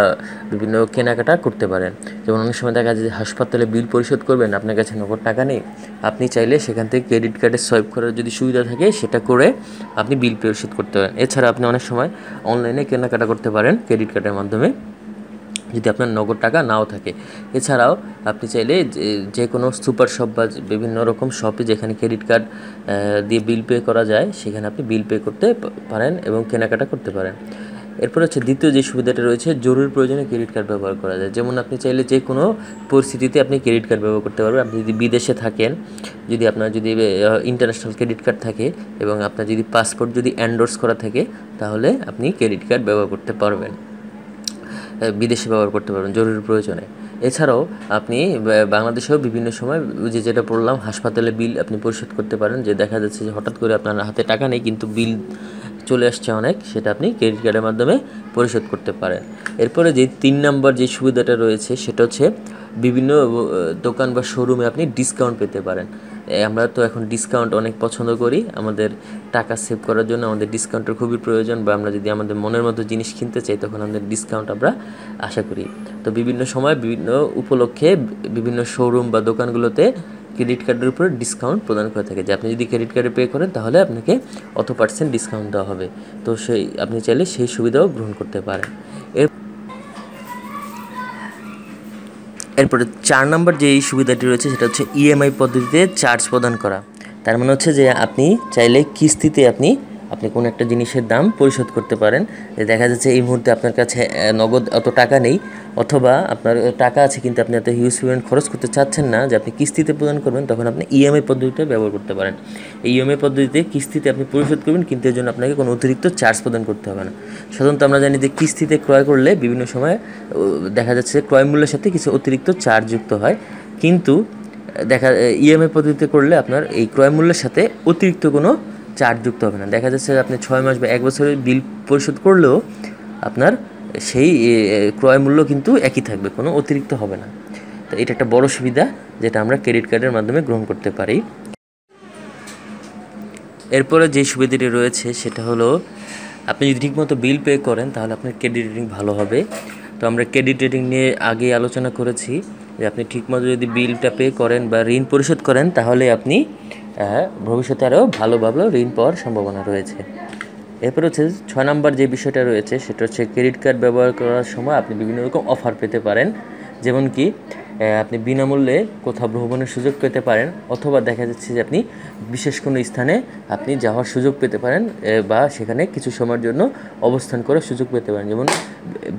বিভিন্ন কেনাকাটা করতে পারেন যেমন অনেক সময় দেখা যায় যে হাসপাতালে বিল পরিশোধ করবেন আপনার কাছে নগদ টাকা নেই আপনি চাইলে সেখান থেকে ক্রেডিট কার্ডে সোয়াইপ করার যদি সুবিধা থাকে সেটা করে আপনি বিল পরিশোধ করতে পারেন এছাড়া আপনি অনেক সময় অনলাইনে কেনাকাটা করতে পারেন ক্রেডিট কার্ডের মাধ্যমে যদি আপনার নগদ টাকা নাও থাকে এছাড়াও আপনি চাইলে যে কোনো সুপার শপ বা বিভিন্ন রকম শপে যেখানে ক্রেডিট কার্ড দিয়ে বিল পে করা যায় সেখানে আপনি বিল পে করতে পারেন এবং কেনাকাটা করতে পারেন এরপর হচ্ছে দ্বিতীয় যে সুবিধাটা রয়েছে জরুরি প্রয়োজনে ক্রেডিট কার্ড ব্যবহার করা যায় যেমন আপনি চাইলে যে কোনো পরিস্থিতিতে আপনি ক্রেডিট কার্ড ব্যবহার করতে পারবেন আপনি যদি বিদেশে থাকেন যদি আপনার যদি ইন্টারন্যাশনাল ক্রেডিট কার্ড থাকে এবং আপনার যদি পাসপোর্ট যদি অ্যান্ডোর্স করা থাকে তাহলে আপনি ক্রেডিট কার্ড ব্যবহার করতে পারবেন বিদেশে ব্যবহার করতে পারবেন জরুরি প্রয়োজনে এছাড়াও আপনি বাংলাদেশেও বিভিন্ন সময় যে যেটা বললাম হাসপাতালে বিল আপনি পরিশোধ করতে পারেন যে দেখা যাচ্ছে যে হঠাৎ করে আপনার হাতে টাকা নেই কিন্তু বিল চলে আসছে অনেক সেটা আপনি ক্রেডিট কার্ডের মাধ্যমে পরিশোধ করতে পারেন এরপরে যে তিন নম্বর যে সুবিধাটা রয়েছে সেটা হচ্ছে বিভিন্ন দোকান বা শোরুমে আপনি ডিসকাউন্ট পেতে পারেন আমরা তো এখন ডিসকাউন্ট অনেক পছন্দ করি আমাদের টাকা সেভ করার জন্য আমাদের ডিসকাউন্টের খুবই প্রয়োজন বা আমরা যদি আমাদের মনের মতো জিনিস কিনতে চাই তখন আমাদের ডিসকাউন্ট আমরা আশা করি তো বিভিন্ন সময় বিভিন্ন উপলক্ষে বিভিন্ন শোরুম বা দোকানগুলোতে ক্রেডিট কার্ডের উপরে ডিসকাউন্ট প্রদান করে থাকে যে আপনি যদি ক্রেডিট কার্ডে পে করেন তাহলে আপনাকে অত পার্সেন্ট ডিসকাউন্ট দেওয়া হবে তো সেই আপনি চাইলে সেই সুবিধাও গ্রহণ করতে পারেন এর এরপরে চার নম্বর যে সুবিধাটি রয়েছে সেটা হচ্ছে ইএমআই e পদ্ধতিতে চার্জ প্রদান করা তার মানে হচ্ছে যে আপনি চাইলে কিস্তিতে আপনি আপনি কোনো একটা জিনিসের দাম পরিশোধ করতে পারেন যে দেখা যাচ্ছে এই মুহূর্তে আপনার কাছে নগদ অত টাকা নেই অথবা আপনার টাকা আছে কিন্তু আপনি এত হিউজ পেমেন্ট খরচ করতে চাচ্ছেন না যে আপনি কিস্তিতে প্রদান করবেন তখন আপনি ইএমআই e পদ্ধতিটা ব্যবহার করতে পারেন এই ইএমআই e পদ্ধতিতে কিস্তিতে আপনি পরিশোধ করবেন কিন্তু এর জন্য আপনাকে কোনো অতিরিক্ত চার্জ প্রদান করতে হবে না সাধারণত আমরা জানি যে কিস্তিতে ক্রয় করলে বিভিন্ন সময় দেখা যাচ্ছে ক্রয় মূল্যের সাথে কিছু অতিরিক্ত চার্জ যুক্ত হয় কিন্তু দেখা ইএমআই e পদ্ধতিতে করলে আপনার এই ক্রয় মূল্যের সাথে অতিরিক্ত কোনো চার্জ যুক্ত হবে না দেখা যাচ্ছে আপনি ছয় মাস বা এক বছরের বিল পরিশোধ করলেও আপনার সেই ক্রয় মূল্য কিন্তু একই থাকবে কোনো অতিরিক্ত হবে না তো এটা একটা বড় সুবিধা যেটা আমরা ক্রেডিট কার্ডের মাধ্যমে গ্রহণ করতে পারি এরপরে যে সুবিধাটি রয়েছে সেটা হলো আপনি যদি ঠিকমতো বিল পে করেন তাহলে আপনার ক্রেডিট রেটিং ভালো হবে তো আমরা ক্রেডিট রেটিং নিয়ে আগে আলোচনা করেছি যে আপনি ঠিকমতো যদি বিলটা পে করেন বা ঋণ পরিশোধ করেন তাহলে আপনি ভবিষ্যতে আরও ভালোভাবে ঋণ পাওয়ার সম্ভাবনা রয়েছে এরপর হচ্ছে ছয় নম্বর যে বিষয়টা রয়েছে সেটা হচ্ছে ক্রেডিট কার্ড ব্যবহার করার সময় আপনি বিভিন্ন রকম অফার পেতে পারেন যেমন কি আপনি বিনামূল্যে কোথাও ভ্রমণের সুযোগ পেতে পারেন অথবা দেখা যাচ্ছে যে আপনি বিশেষ কোনো স্থানে আপনি যাওয়ার সুযোগ পেতে পারেন বা সেখানে কিছু সময়ের জন্য অবস্থান করার সুযোগ পেতে পারেন যেমন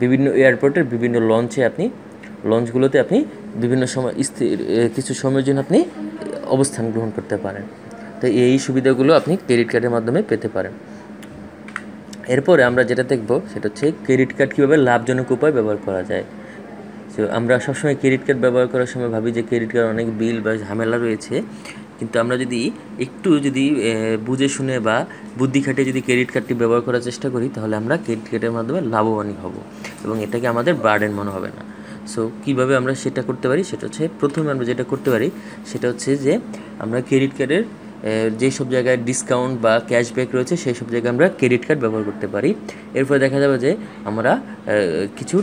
বিভিন্ন এয়ারপোর্টের বিভিন্ন লঞ্চে আপনি লঞ্চগুলোতে আপনি বিভিন্ন সময় স্থির কিছু সময়ের জন্য আপনি অবস্থান গ্রহণ করতে পারেন তো এই সুবিধাগুলো আপনি ক্রেডিট কার্ডের মাধ্যমে পেতে পারেন এরপরে আমরা যেটা দেখব সেটা হচ্ছে ক্রেডিট কার্ড কীভাবে লাভজনক উপায় ব্যবহার করা যায় তো আমরা সবসময় ক্রেডিট কার্ড ব্যবহার করার সময় ভাবি যে ক্রেডিট কার্ড অনেক বিল বা ঝামেলা রয়েছে কিন্তু আমরা যদি একটু যদি বুঝে শুনে বা বুদ্ধি খাটিয়ে যদি ক্রেডিট কার্ডটি ব্যবহার করার চেষ্টা করি তাহলে আমরা ক্রেডিট কার্ডের মাধ্যমে লাভবানই হব এবং এটাকে আমাদের বার্ডেন মনে হবে না সো কীভাবে আমরা সেটা করতে পারি সেটা হচ্ছে প্রথমে আমরা যেটা করতে পারি সেটা হচ্ছে যে আমরা ক্রেডিট কার্ডের যেসব জায়গায় ডিসকাউন্ট বা ক্যাশব্যাক রয়েছে সেই সব জায়গায় আমরা ক্রেডিট কার্ড ব্যবহার করতে পারি এরপরে দেখা যাবে যে আমরা কিছু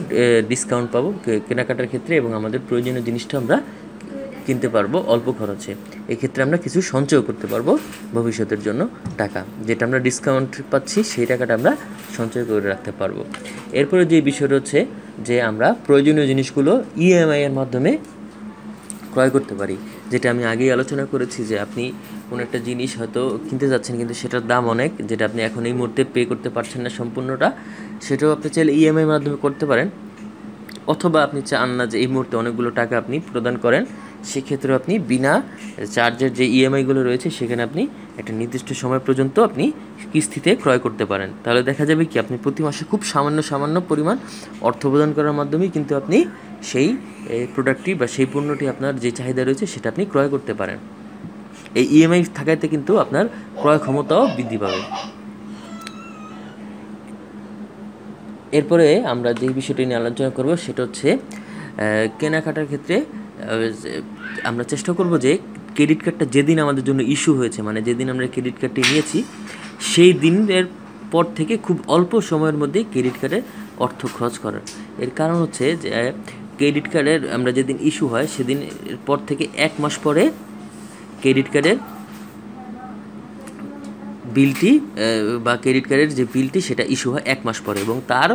ডিসকাউন্ট পাবো কেনাকাটার ক্ষেত্রে এবং আমাদের প্রয়োজনীয় জিনিসটা আমরা কিনতে পারবো অল্প খরচে এক্ষেত্রে আমরা কিছু সঞ্চয় করতে পারবো ভবিষ্যতের জন্য টাকা যেটা আমরা ডিসকাউন্ট পাচ্ছি সেই টাকাটা আমরা সঞ্চয় করে রাখতে পারবো এরপরে যে বিষয়টা হচ্ছে যে আমরা প্রয়োজনীয় জিনিসগুলো ইএমআইয়ের e মাধ্যমে ক্রয় করতে পারি যেটা আমি আগেই আলোচনা করেছি যে আপনি কোনো একটা জিনিস হয়তো কিনতে যাচ্ছেন কিন্তু সেটার দাম অনেক যেটা আপনি এখন এই মুহূর্তে পে করতে পারছেন না সম্পূর্ণটা সেটাও আপনি চাইলে ইএমআই e মাধ্যমে করতে পারেন অথবা আপনি চান না যে এই মুহূর্তে অনেকগুলো টাকা আপনি প্রদান করেন সেক্ষেত্রে আপনি বিনা চার্জের যে ইএমআইগুলো e রয়েছে সেখানে আপনি একটা নির্দিষ্ট সময় পর্যন্ত আপনি কিস্তিতে ক্রয় করতে পারেন তাহলে দেখা যাবে কি আপনি প্রতি মাসে খুব সামান্য সামান্য পরিমাণ অর্থ প্রদান করার মাধ্যমে কিন্তু আপনি সেই প্রোডাক্টটি বা সেই পণ্যটি আপনার যে চাহিদা রয়েছে সেটা আপনি ক্রয় করতে পারেন এই ইএমআই e থাকাইতে কিন্তু আপনার ক্রয় ক্ষমতাও বৃদ্ধি পাবে এরপরে আমরা যে বিষয়টি নিয়ে আলোচনা করব সেটা হচ্ছে কেনাকাটার ক্ষেত্রে আমরা চেষ্টা করব যে ক্রেডিট কার্ডটা যেদিন আমাদের জন্য ইস্যু হয়েছে মানে যেদিন আমরা ক্রেডিট কার্ডটি নিয়েছি সেই দিনের পর থেকে খুব অল্প সময়ের মধ্যে ক্রেডিট কার্ডের অর্থ খরচ করার এর কারণ হচ্ছে যে ক্রেডিট কার্ডের আমরা যেদিন ইস্যু হয় সেদিন পর থেকে এক মাস পরে ক্রেডিট কার্ডের বিলটি বা ক্রেডিট কার্ডের যে বিলটি সেটা ইস্যু হয় এক মাস পরে এবং তার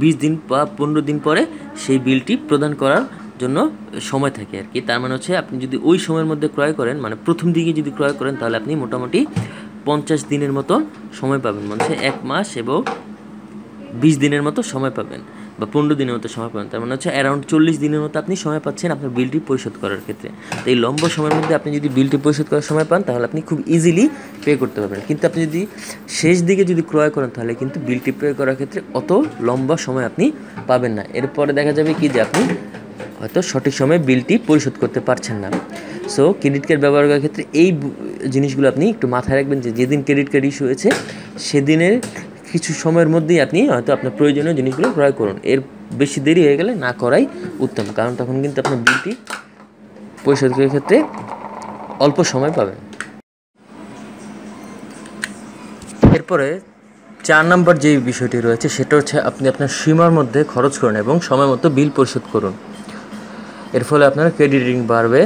বিশ দিন বা পনেরো দিন পরে সেই বিলটি প্রদান করার জন্য সময় থাকে আর কি তার মানে হচ্ছে আপনি যদি ওই সময়ের মধ্যে ক্রয় করেন মানে প্রথম দিকে যদি ক্রয় করেন তাহলে আপনি মোটামুটি পঞ্চাশ দিনের মতো সময় পাবেন মানে এক মাস এবং বিশ দিনের মতো সময় পাবেন বা পনেরো দিনের মতো সময় পাবেন তার মানে হচ্ছে অ্যারাউন্ড চল্লিশ দিনের মতো আপনি সময় পাচ্ছেন আপনার বিলটি পরিশোধ করার ক্ষেত্রে তো এই লম্বা সময়ের মধ্যে আপনি যদি বিলটি পরিশোধ করার সময় পান তাহলে আপনি খুব ইজিলি পে করতে পারবেন কিন্তু আপনি যদি শেষ দিকে যদি ক্রয় করেন তাহলে কিন্তু বিলটি পে করার ক্ষেত্রে অত লম্বা সময় আপনি পাবেন না এরপরে দেখা যাবে কি যে আপনি হয়তো সঠিক সময়ে বিলটি পরিশোধ করতে পারছেন না সো ক্রেডিট কার্ড ব্যবহার করার ক্ষেত্রে এই জিনিসগুলো আপনি একটু মাথায় রাখবেন যে যেদিন ক্রেডিট কার্ড ইস্যু হয়েছে সেদিনের কিছু সময়ের মধ্যেই আপনি হয়তো আপনার প্রয়োজনীয় জিনিসগুলো ক্রয় করুন এর বেশি দেরি হয়ে গেলে না করাই উত্তম কারণ তখন কিন্তু আপনার বিলটি পরিশোধ করার ক্ষেত্রে অল্প সময় পাবেন এরপরে চার নম্বর যে বিষয়টি রয়েছে সেটা হচ্ছে আপনি আপনার সীমার মধ্যে খরচ করুন এবং সময় মতো বিল পরিশোধ করুন এর ফলে আপনার ক্রেডিট রেটিং বাড়বে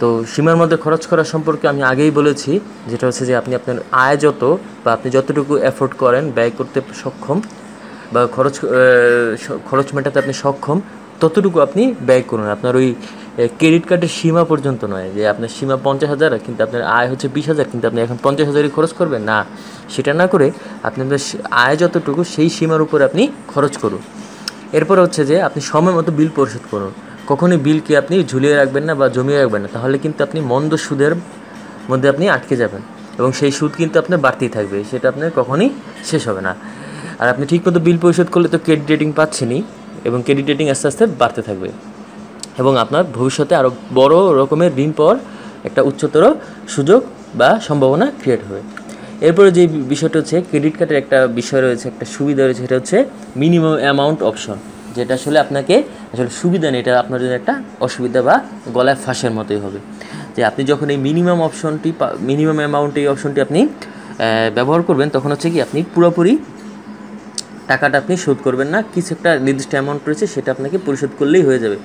তো সীমার মধ্যে খরচ করা সম্পর্কে আমি আগেই বলেছি যেটা হচ্ছে যে আপনি আপনার আয় যত বা আপনি যতটুকু অ্যাফোর্ড করেন ব্যয় করতে সক্ষম বা খরচ খরচ মেটাতে আপনি সক্ষম ততটুকু আপনি ব্যয় করুন আপনার ওই ক্রেডিট কার্ডের সীমা পর্যন্ত নয় যে আপনার সীমা পঞ্চাশ হাজার কিন্তু আপনার আয় হচ্ছে বিশ হাজার কিন্তু আপনি এখন পঞ্চাশ হাজারই খরচ করবেন না সেটা না করে আপনি আপনার আয় যতটুকু সেই সীমার উপর আপনি খরচ করুন এরপর হচ্ছে যে আপনি সময় মতো বিল পরিশোধ করুন কখনোই বিলকে আপনি ঝুলিয়ে রাখবেন না বা জমিয়ে রাখবেন না তাহলে কিন্তু আপনি মন্দ সুদের মধ্যে আপনি আটকে যাবেন এবং সেই সুদ কিন্তু আপনার বাড়তেই থাকবে সেটা আপনার কখনই শেষ হবে না আর আপনি ঠিকমতো বিল পরিশোধ করলে তো ক্রেডিট রেটিং পাচ্ছেনই এবং ক্রেডিট রেটিং আস্তে আস্তে বাড়তে থাকবে এবং আপনার ভবিষ্যতে আরও বড় রকমের ঋণ পাওয়ার একটা উচ্চতর সুযোগ বা সম্ভাবনা ক্রিয়েট হবে এরপরে যে বিষয়টা হচ্ছে ক্রেডিট কার্ডের একটা বিষয় রয়েছে একটা সুবিধা রয়েছে সেটা হচ্ছে মিনিমাম অ্যামাউন্ট অপশন যেটা আসলে আপনাকে আসলে সুবিধা নেই এটা আপনার জন্য একটা অসুবিধা বা গলায় ফাঁসের মতোই হবে যে আপনি যখন এই মিনিমাম অপশনটি মিনিমাম অ্যামাউন্ট এই অপশনটি আপনি ব্যবহার করবেন তখন হচ্ছে কি আপনি পুরোপুরি টাকাটা আপনি শোধ করবেন না কিছু একটা নির্দিষ্ট অ্যামাউন্ট রয়েছে সেটা আপনাকে পরিশোধ করলেই হয়ে যাবে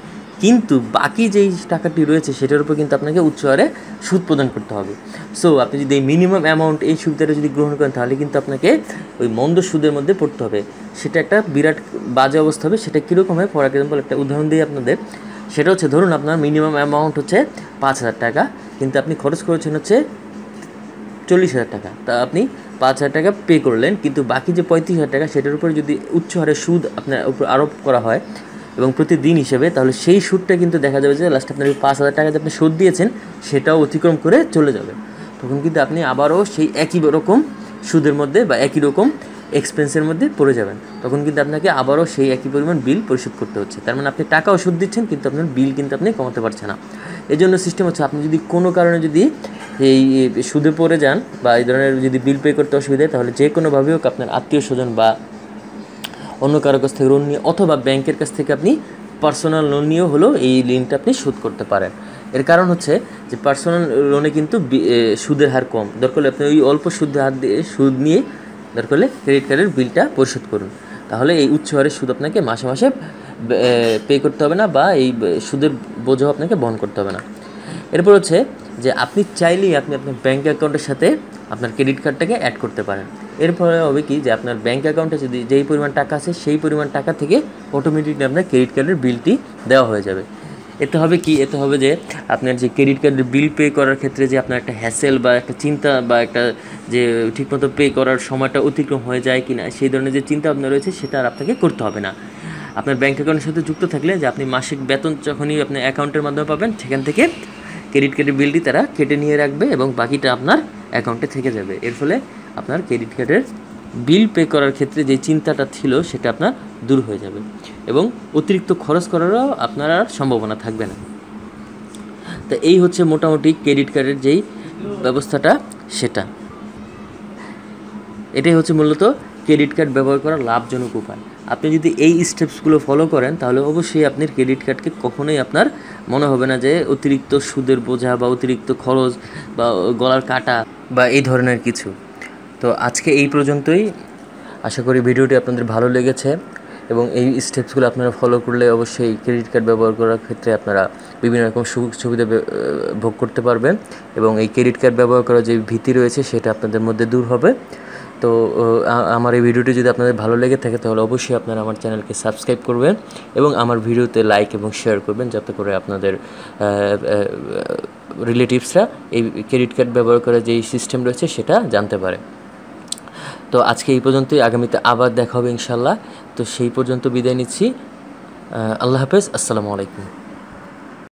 কিন্তু বাকি যেই টাকাটি রয়েছে সেটার উপর কিন্তু আপনাকে উচ্চ হারে সুদ প্রদান করতে হবে সো আপনি যদি এই মিনিমাম অ্যামাউন্ট এই সুবিধাটা যদি গ্রহণ করেন তাহলে কিন্তু আপনাকে ওই মন্দ সুদের মধ্যে পড়তে হবে সেটা একটা বিরাট বাজে অবস্থা হবে সেটা কীরকম হয় ফর এক্সাম্পল একটা উদাহরণ দিই আপনাদের সেটা হচ্ছে ধরুন আপনার মিনিমাম অ্যামাউন্ট হচ্ছে পাঁচ হাজার টাকা কিন্তু আপনি খরচ করেছেন হচ্ছে চল্লিশ হাজার টাকা তা আপনি পাঁচ হাজার টাকা পে করলেন কিন্তু বাকি যে পঁয়ত্রিশ হাজার টাকা সেটার উপরে যদি উচ্চ হারে সুদ আপনার উপর আরোপ করা হয় এবং প্রতিদিন হিসেবে তাহলে সেই সুদটা কিন্তু দেখা যাবে যে লাস্টে আপনার পাঁচ হাজার টাকা যে আপনি সুদ দিয়েছেন সেটাও অতিক্রম করে চলে যাবে তখন কিন্তু আপনি আবারও সেই একই রকম সুদের মধ্যে বা একই রকম এক্সপেন্সের মধ্যে পড়ে যাবেন তখন কিন্তু আপনাকে আবারও সেই একই পরিমাণ বিল পরিশোধ করতে হচ্ছে তার মানে আপনি টাকাও সুদ দিচ্ছেন কিন্তু আপনার বিল কিন্তু আপনি কমাতে পারছেন না এই জন্য সিস্টেম হচ্ছে আপনি যদি কোনো কারণে যদি এই সুদে পড়ে যান বা এই ধরনের যদি বিল পে করতে অসুবিধা তাহলে যে কোনোভাবেই হোক আপনার আত্মীয় স্বজন বা অন্য কারো কাছ থেকে লোন নিয়ে অথবা ব্যাংকের কাছ থেকে আপনি পার্সোনাল লোন নিয়েও হলেও এই ঋণটা আপনি শোধ করতে পারেন এর কারণ হচ্ছে যে পার্সোনাল লোনে কিন্তু সুদের হার কম দরকার আপনি ওই অল্প সুদ হার দিয়ে সুদ নিয়ে দরকার ক্রেডিট কার্ডের বিলটা পরিশোধ করুন তাহলে এই উচ্চ হারের সুদ আপনাকে মাসে মাসে পে করতে হবে না বা এই সুদের বোঝাও আপনাকে বহন করতে হবে না এরপর হচ্ছে যে আপনি চাইলেই আপনি আপনার ব্যাঙ্ক অ্যাকাউন্টের সাথে আপনার ক্রেডিট কার্ডটাকে অ্যাড করতে পারেন এর ফলে হবে কি যে আপনার ব্যাঙ্ক অ্যাকাউন্টে যদি যেই পরিমাণ টাকা আছে সেই পরিমাণ টাকা থেকে অটোমেটিকলি আপনার ক্রেডিট কার্ডের বিলটি দেওয়া হয়ে যাবে এতে হবে কি এতে হবে যে আপনার যে ক্রেডিট কার্ডের বিল পে করার ক্ষেত্রে যে আপনার একটা হ্যাসেল বা একটা চিন্তা বা একটা যে ঠিকমতো পে করার সময়টা অতিক্রম হয়ে যায় কি না সেই ধরনের যে চিন্তা আপনার রয়েছে সেটা আর আপনাকে করতে হবে না আপনার ব্যাঙ্ক অ্যাকাউন্টের সাথে যুক্ত থাকলে যে আপনি মাসিক বেতন যখনই আপনি অ্যাকাউন্টের মাধ্যমে পাবেন সেখান থেকে ক্রেডিট কার্ডের বিলটি তারা কেটে নিয়ে রাখবে এবং বাকিটা আপনার অ্যাকাউন্টে থেকে যাবে এর ফলে আপনার ক্রেডিট কার্ডের বিল পে করার ক্ষেত্রে যে চিন্তাটা ছিল সেটা আপনার দূর হয়ে যাবে এবং অতিরিক্ত খরচ করারও আপনার আর সম্ভাবনা থাকবে না তো এই হচ্ছে মোটামুটি ক্রেডিট কার্ডের যেই ব্যবস্থাটা সেটা এটাই হচ্ছে মূলত ক্রেডিট কার্ড ব্যবহার করা লাভজনক উপায় আপনি যদি এই স্টেপসগুলো ফলো করেন তাহলে অবশ্যই আপনার ক্রেডিট কার্ডকে কখনোই আপনার মনে হবে না যে অতিরিক্ত সুদের বোঝা বা অতিরিক্ত খরচ বা গলার কাটা বা এই ধরনের কিছু তো আজকে এই পর্যন্তই আশা করি ভিডিওটি আপনাদের ভালো লেগেছে এবং এই স্টেপসগুলো আপনারা ফলো করলে অবশ্যই ক্রেডিট কার্ড ব্যবহার করার ক্ষেত্রে আপনারা বিভিন্ন রকম সুযোগ সুবিধা ভোগ করতে পারবেন এবং এই ক্রেডিট কার্ড ব্যবহার করার যে ভীতি রয়েছে সেটা আপনাদের মধ্যে দূর হবে তো আমার এই ভিডিওটি যদি আপনাদের ভালো লেগে থাকে তাহলে অবশ্যই আপনারা আমার চ্যানেলকে সাবস্ক্রাইব করবেন এবং আমার ভিডিওতে লাইক এবং শেয়ার করবেন যাতে করে আপনাদের রিলেটিভসরা এই ক্রেডিট কার্ড ব্যবহার করে যেই সিস্টেম রয়েছে সেটা জানতে পারে তো আজকে এই পর্যন্তই আগামীতে আবার দেখা হবে ইনশাল্লাহ তো সেই পর্যন্ত বিদায় নিচ্ছি আল্লাহ হাফেজ আসসালামু আলাইকুম